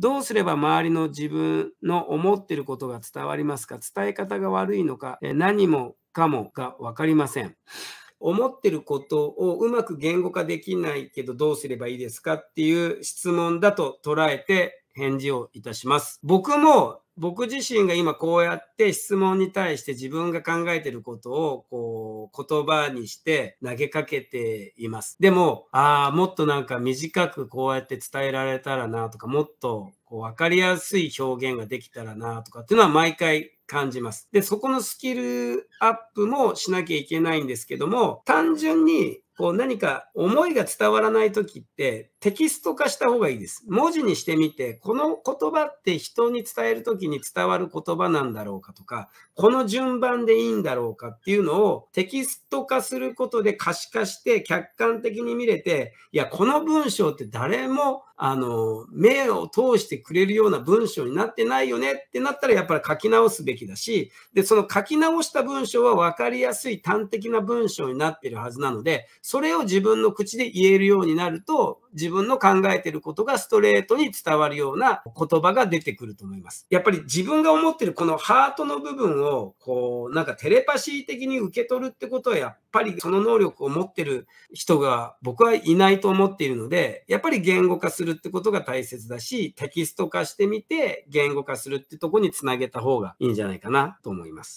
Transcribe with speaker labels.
Speaker 1: どうすれば周りの自分の思ってることが伝わりますか伝え方が悪いのか、何もかもが分かりません。思ってることをうまく言語化できないけどどうすればいいですかっていう質問だと捉えて返事をいたします。僕も僕自身が今こうやって質問に対して自分が考えてることをこう言葉にして投げかけています。でも、ああ、もっとなんか短くこうやって伝えられたらなとか、もっとこう分かりやすい表現ができたらなとかっていうのは毎回感じます。で、そこのスキルアップもしなきゃいけないんですけども、単純にこう何か思いが伝わらない時ってテキスト化した方がいいです。文字にしてみて、この言葉って人に伝える時に伝わる言葉なんだろうかとか、この順番でいいんだろうかっていうのをテキスト化することで可視化して客観的に見れて、いや、この文章って誰もあの、目を通してくれるような文章になってないよねってなったらやっぱり書き直すべきだし、で、その書き直した文章は分かりやすい端的な文章になってるはずなので、それを自分の口で言えるようになると、自分の考えてることがストレートに伝わるような言葉が出てくると思います。やっぱり自分が思ってるこのハートの部分を、こう、なんかテレパシー的に受け取るってことは、やっぱりその能力を持ってる人が僕はいないと思っているので、やっぱり言語化するってことが大切だし、テキスト化してみて言語化するってとこにつなげた方がいいんじゃないかなと思います。